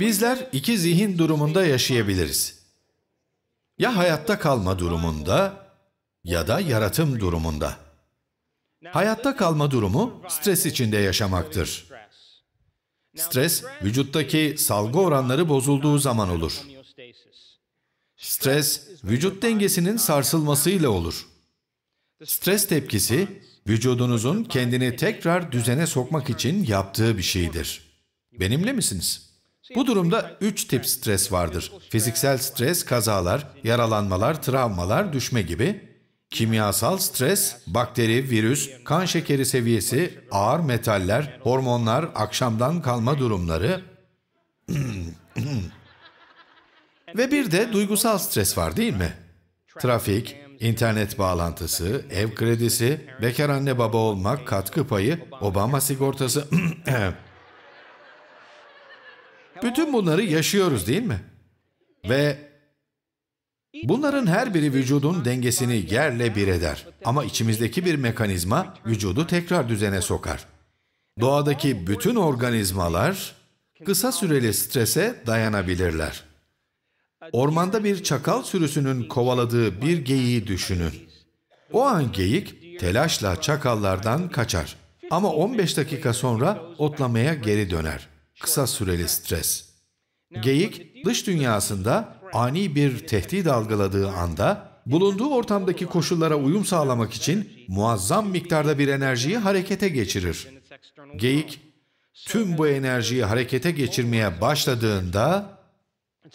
Bizler iki zihin durumunda yaşayabiliriz. Ya hayatta kalma durumunda ya da yaratım durumunda. Hayatta kalma durumu stres içinde yaşamaktır. Stres, vücuttaki salgı oranları bozulduğu zaman olur. Stres, vücut dengesinin sarsılmasıyla olur. Stres tepkisi, vücudunuzun kendini tekrar düzene sokmak için yaptığı bir şeydir. Benimle misiniz? Bu durumda üç tip stres vardır. Fiziksel stres, kazalar, yaralanmalar, travmalar, düşme gibi. Kimyasal stres, bakteri, virüs, kan şekeri seviyesi, ağır metaller, hormonlar, akşamdan kalma durumları ve bir de duygusal stres var değil mi? Trafik, internet bağlantısı, ev kredisi, bekar anne baba olmak, katkı payı, Obama sigortası Bütün bunları yaşıyoruz değil mi? Ve bunların her biri vücudun dengesini yerle bir eder. Ama içimizdeki bir mekanizma vücudu tekrar düzene sokar. Doğadaki bütün organizmalar kısa süreli strese dayanabilirler. Ormanda bir çakal sürüsünün kovaladığı bir geyiği düşünün. O an geyik telaşla çakallardan kaçar. Ama 15 dakika sonra otlamaya geri döner kısa süreli stres. Geyik, dış dünyasında ani bir tehdit algıladığı anda, bulunduğu ortamdaki koşullara uyum sağlamak için muazzam miktarda bir enerjiyi harekete geçirir. Geyik, tüm bu enerjiyi harekete geçirmeye başladığında,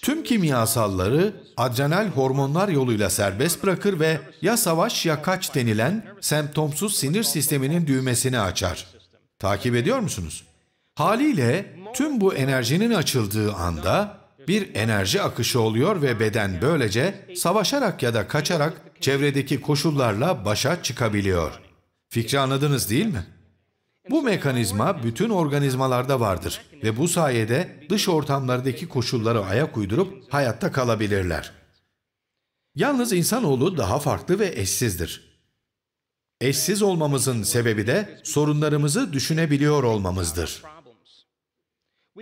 tüm kimyasalları adrenal hormonlar yoluyla serbest bırakır ve ya savaş ya kaç denilen semptomsuz sinir sisteminin düğmesini açar. Takip ediyor musunuz? Haliyle tüm bu enerjinin açıldığı anda bir enerji akışı oluyor ve beden böylece savaşarak ya da kaçarak çevredeki koşullarla başa çıkabiliyor. Fikri anladınız değil mi? Bu mekanizma bütün organizmalarda vardır ve bu sayede dış ortamlardaki koşulları ayak uydurup hayatta kalabilirler. Yalnız insanoğlu daha farklı ve eşsizdir. Eşsiz olmamızın sebebi de sorunlarımızı düşünebiliyor olmamızdır.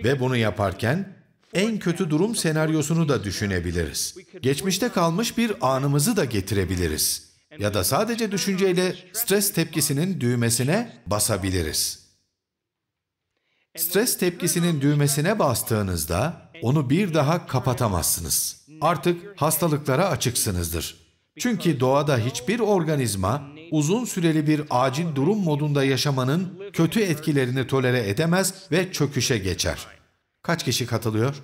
Ve bunu yaparken en kötü durum senaryosunu da düşünebiliriz. Geçmişte kalmış bir anımızı da getirebiliriz. Ya da sadece düşünceyle stres tepkisinin düğmesine basabiliriz. Stres tepkisinin düğmesine bastığınızda onu bir daha kapatamazsınız. Artık hastalıklara açıksınızdır. Çünkü doğada hiçbir organizma uzun süreli bir acil durum modunda yaşamanın kötü etkilerini tolere edemez ve çöküşe geçer. Kaç kişi katılıyor?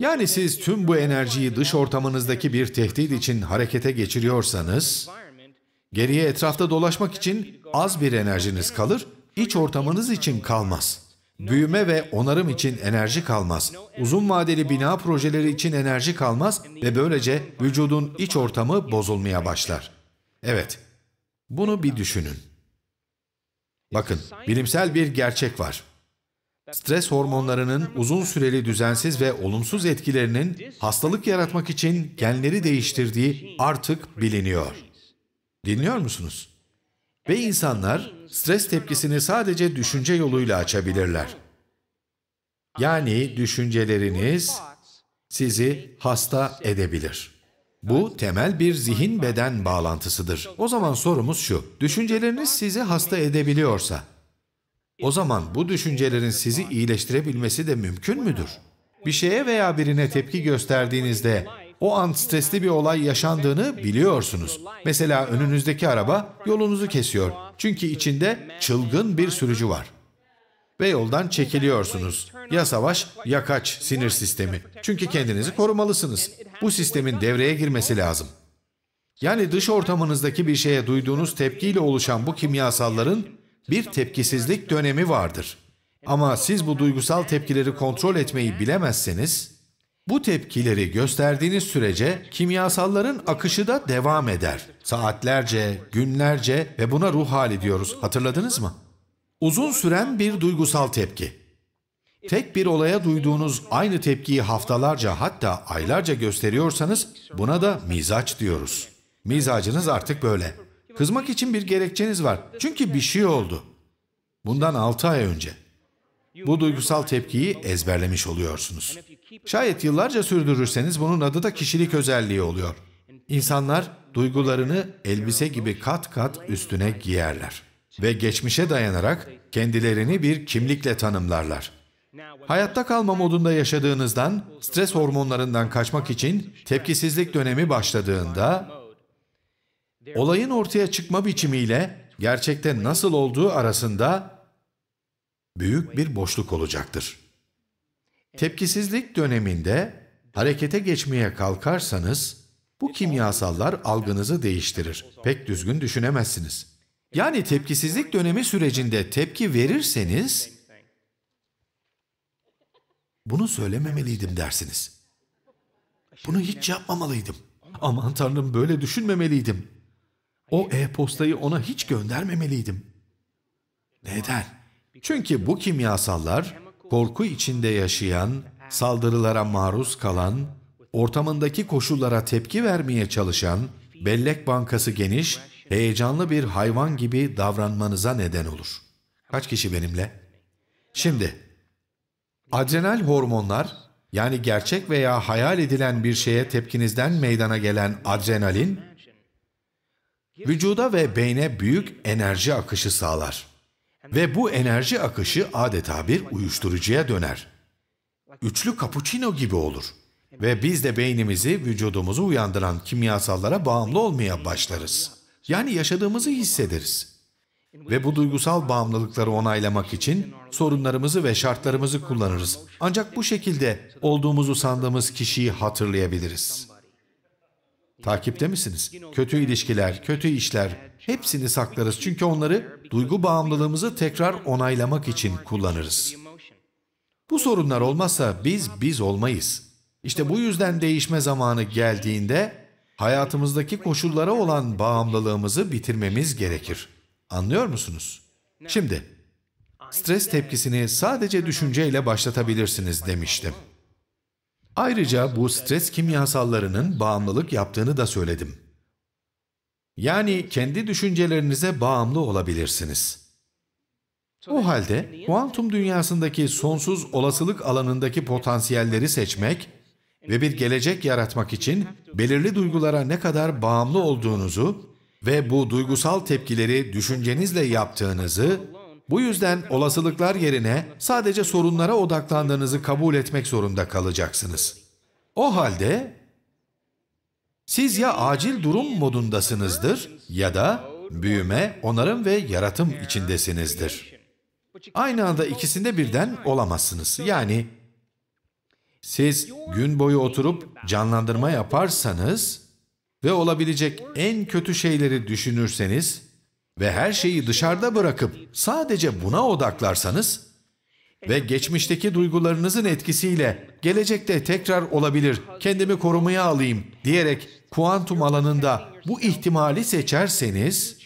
Yani siz tüm bu enerjiyi dış ortamınızdaki bir tehdit için harekete geçiriyorsanız, geriye etrafta dolaşmak için az bir enerjiniz kalır, iç ortamınız için kalmaz. Büyüme ve onarım için enerji kalmaz. Uzun vadeli bina projeleri için enerji kalmaz ve böylece vücudun iç ortamı bozulmaya başlar. Evet, bunu bir düşünün. Bakın, bilimsel bir gerçek var. Stres hormonlarının uzun süreli düzensiz ve olumsuz etkilerinin hastalık yaratmak için genleri değiştirdiği artık biliniyor. Dinliyor musunuz? Ve insanlar stres tepkisini sadece düşünce yoluyla açabilirler. Yani düşünceleriniz sizi hasta edebilir. Bu temel bir zihin-beden bağlantısıdır. O zaman sorumuz şu, düşünceleriniz sizi hasta edebiliyorsa, o zaman bu düşüncelerin sizi iyileştirebilmesi de mümkün müdür? Bir şeye veya birine tepki gösterdiğinizde o an stresli bir olay yaşandığını biliyorsunuz. Mesela önünüzdeki araba yolunuzu kesiyor. Çünkü içinde çılgın bir sürücü var ve yoldan çekiliyorsunuz. Ya savaş ya kaç sinir sistemi. Çünkü kendinizi korumalısınız. Bu sistemin devreye girmesi lazım. Yani dış ortamınızdaki bir şeye duyduğunuz tepkiyle oluşan bu kimyasalların bir tepkisizlik dönemi vardır. Ama siz bu duygusal tepkileri kontrol etmeyi bilemezseniz, bu tepkileri gösterdiğiniz sürece kimyasalların akışı da devam eder. Saatlerce, günlerce ve buna ruh hali diyoruz. Hatırladınız mı? Uzun süren bir duygusal tepki. Tek bir olaya duyduğunuz aynı tepkiyi haftalarca hatta aylarca gösteriyorsanız buna da mizaç diyoruz. Mizacınız artık böyle. Kızmak için bir gerekçeniz var. Çünkü bir şey oldu. Bundan 6 ay önce. Bu duygusal tepkiyi ezberlemiş oluyorsunuz. Şayet yıllarca sürdürürseniz bunun adı da kişilik özelliği oluyor. İnsanlar duygularını elbise gibi kat kat üstüne giyerler ve geçmişe dayanarak kendilerini bir kimlikle tanımlarlar. Hayatta kalma modunda yaşadığınızdan, stres hormonlarından kaçmak için tepkisizlik dönemi başladığında, olayın ortaya çıkma biçimiyle gerçekte nasıl olduğu arasında büyük bir boşluk olacaktır. Tepkisizlik döneminde harekete geçmeye kalkarsanız, bu kimyasallar algınızı değiştirir. Pek düzgün düşünemezsiniz. Yani tepkisizlik dönemi sürecinde tepki verirseniz, bunu söylememeliydim dersiniz. Bunu hiç yapmamalıydım. Aman tanrım böyle düşünmemeliydim. O e-postayı ona hiç göndermemeliydim. Neden? Çünkü bu kimyasallar korku içinde yaşayan, saldırılara maruz kalan, ortamındaki koşullara tepki vermeye çalışan, bellek bankası geniş heyecanlı bir hayvan gibi davranmanıza neden olur. Kaç kişi benimle? Şimdi, adrenal hormonlar yani gerçek veya hayal edilen bir şeye tepkinizden meydana gelen adrenalin, vücuda ve beyne büyük enerji akışı sağlar. Ve bu enerji akışı adeta bir uyuşturucuya döner. Üçlü cappuccino gibi olur. Ve biz de beynimizi, vücudumuzu uyandıran kimyasallara bağımlı olmaya başlarız. Yani yaşadığımızı hissederiz. Ve bu duygusal bağımlılıkları onaylamak için sorunlarımızı ve şartlarımızı kullanırız. Ancak bu şekilde olduğumuzu sandığımız kişiyi hatırlayabiliriz. Takipte misiniz? Kötü ilişkiler, kötü işler hepsini saklarız çünkü onları duygu bağımlılığımızı tekrar onaylamak için kullanırız. Bu sorunlar olmazsa biz biz olmayız. İşte bu yüzden değişme zamanı geldiğinde hayatımızdaki koşullara olan bağımlılığımızı bitirmemiz gerekir. Anlıyor musunuz? Şimdi, stres tepkisini sadece düşünceyle başlatabilirsiniz demiştim. Ayrıca bu stres kimyasallarının bağımlılık yaptığını da söyledim. Yani kendi düşüncelerinize bağımlı olabilirsiniz. O halde kuantum dünyasındaki sonsuz olasılık alanındaki potansiyelleri seçmek ve bir gelecek yaratmak için belirli duygulara ne kadar bağımlı olduğunuzu ve bu duygusal tepkileri düşüncenizle yaptığınızı, bu yüzden olasılıklar yerine sadece sorunlara odaklandığınızı kabul etmek zorunda kalacaksınız. O halde siz ya acil durum modundasınızdır ya da büyüme, onarım ve yaratım içindesinizdir. Aynı anda ikisinde birden olamazsınız. Yani siz gün boyu oturup canlandırma yaparsanız ve olabilecek en kötü şeyleri düşünürseniz ve her şeyi dışarıda bırakıp sadece buna odaklarsanız ve geçmişteki duygularınızın etkisiyle gelecekte tekrar olabilir, kendimi korumaya alayım diyerek kuantum alanında bu ihtimali seçerseniz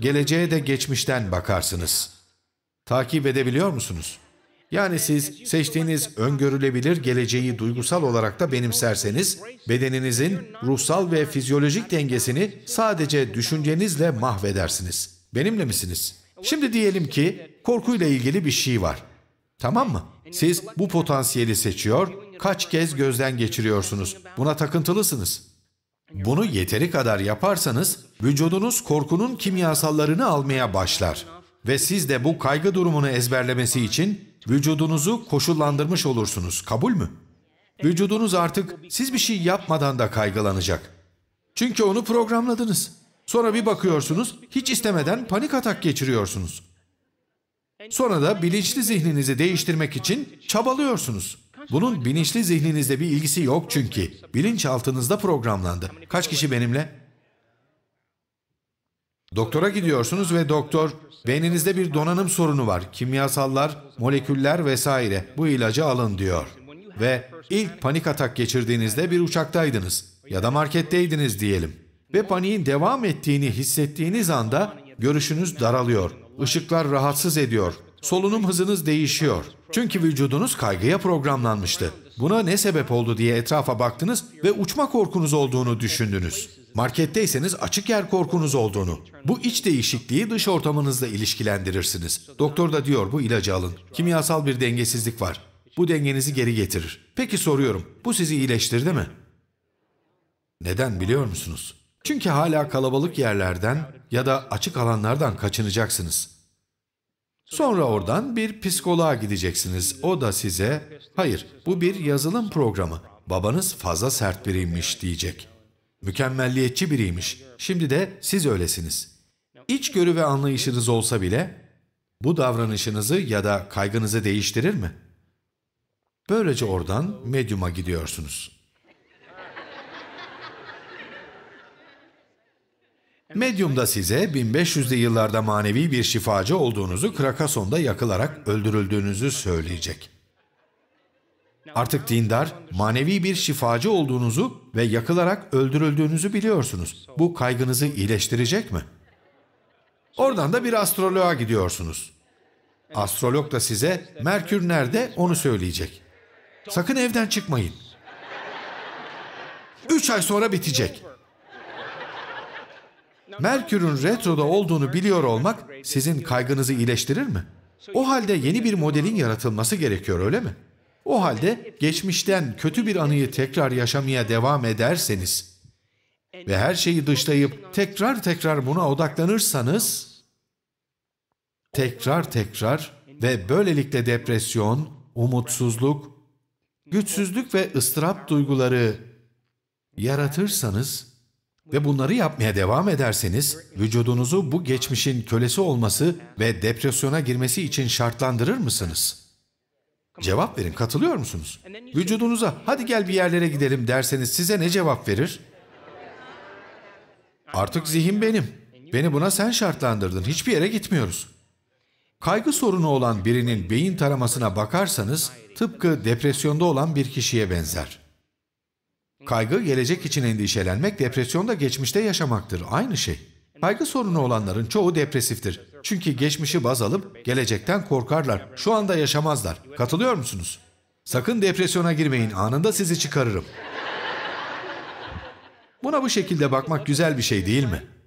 geleceğe de geçmişten bakarsınız. Takip edebiliyor musunuz? Yani siz seçtiğiniz öngörülebilir geleceği duygusal olarak da benimserseniz, bedeninizin ruhsal ve fizyolojik dengesini sadece düşüncenizle mahvedersiniz. Benimle misiniz? Şimdi diyelim ki korkuyla ilgili bir şey var. Tamam mı? Siz bu potansiyeli seçiyor, kaç kez gözden geçiriyorsunuz. Buna takıntılısınız. Bunu yeteri kadar yaparsanız vücudunuz korkunun kimyasallarını almaya başlar ve siz de bu kaygı durumunu ezberlemesi için vücudunuzu koşullandırmış olursunuz. Kabul mü? Vücudunuz artık siz bir şey yapmadan da kaygılanacak. Çünkü onu programladınız. Sonra bir bakıyorsunuz, hiç istemeden panik atak geçiriyorsunuz. Sonra da bilinçli zihninizi değiştirmek için çabalıyorsunuz. Bunun bilinçli zihninizle bir ilgisi yok çünkü. Bilinçaltınızda programlandı. Kaç kişi benimle? Doktora gidiyorsunuz ve doktor beyninizde bir donanım sorunu var. Kimyasallar, moleküller vesaire bu ilacı alın diyor. Ve ilk panik atak geçirdiğinizde bir uçaktaydınız ya da marketteydiniz diyelim. Ve paniğin devam ettiğini hissettiğiniz anda görüşünüz daralıyor. ışıklar rahatsız ediyor. Solunum hızınız değişiyor. Çünkü vücudunuz kaygıya programlanmıştı. Buna ne sebep oldu diye etrafa baktınız ve uçma korkunuz olduğunu düşündünüz. Marketteyseniz açık yer korkunuz olduğunu. Bu iç değişikliği dış ortamınızla ilişkilendirirsiniz. Doktor da diyor bu ilacı alın. Kimyasal bir dengesizlik var. Bu dengenizi geri getirir. Peki soruyorum, bu sizi iyileştirdi mi? Neden biliyor musunuz? Çünkü hala kalabalık yerlerden ya da açık alanlardan kaçınacaksınız. Sonra oradan bir psikoloğa gideceksiniz. O da size, hayır bu bir yazılım programı, babanız fazla sert biriymiş diyecek. Mükemmelliyetçi biriymiş, şimdi de siz öylesiniz. İçgörü ve anlayışınız olsa bile bu davranışınızı ya da kaygınızı değiştirir mi? Böylece oradan medyuma gidiyorsunuz. Medyumda size 1500'lü yıllarda manevi bir şifacı olduğunuzu Krakason'da yakılarak öldürüldüğünüzü söyleyecek. Artık dindar, manevi bir şifacı olduğunuzu ve yakılarak öldürüldüğünüzü biliyorsunuz. Bu kaygınızı iyileştirecek mi? Oradan da bir astroloğa gidiyorsunuz. Astrolog da size Merkür nerede onu söyleyecek. Sakın evden çıkmayın. Üç ay sonra bitecek. Merkür'ün retroda olduğunu biliyor olmak sizin kaygınızı iyileştirir mi? O halde yeni bir modelin yaratılması gerekiyor öyle mi? O halde geçmişten kötü bir anıyı tekrar yaşamaya devam ederseniz ve her şeyi dışlayıp tekrar tekrar buna odaklanırsanız tekrar tekrar ve böylelikle depresyon, umutsuzluk, güçsüzlük ve ıstırap duyguları yaratırsanız ve bunları yapmaya devam ederseniz vücudunuzu bu geçmişin kölesi olması ve depresyona girmesi için şartlandırır mısınız? Cevap verin, katılıyor musunuz? Vücudunuza hadi gel bir yerlere gidelim derseniz size ne cevap verir? Artık zihin benim. Beni buna sen şartlandırdın. Hiçbir yere gitmiyoruz. Kaygı sorunu olan birinin beyin taramasına bakarsanız tıpkı depresyonda olan bir kişiye benzer. Kaygı gelecek için endişelenmek, depresyonda geçmişte yaşamaktır. Aynı şey. Kaygı sorunu olanların çoğu depresiftir. Çünkü geçmişi baz alıp gelecekten korkarlar. Şu anda yaşamazlar. Katılıyor musunuz? Sakın depresyona girmeyin. Anında sizi çıkarırım. Buna bu şekilde bakmak güzel bir şey değil mi?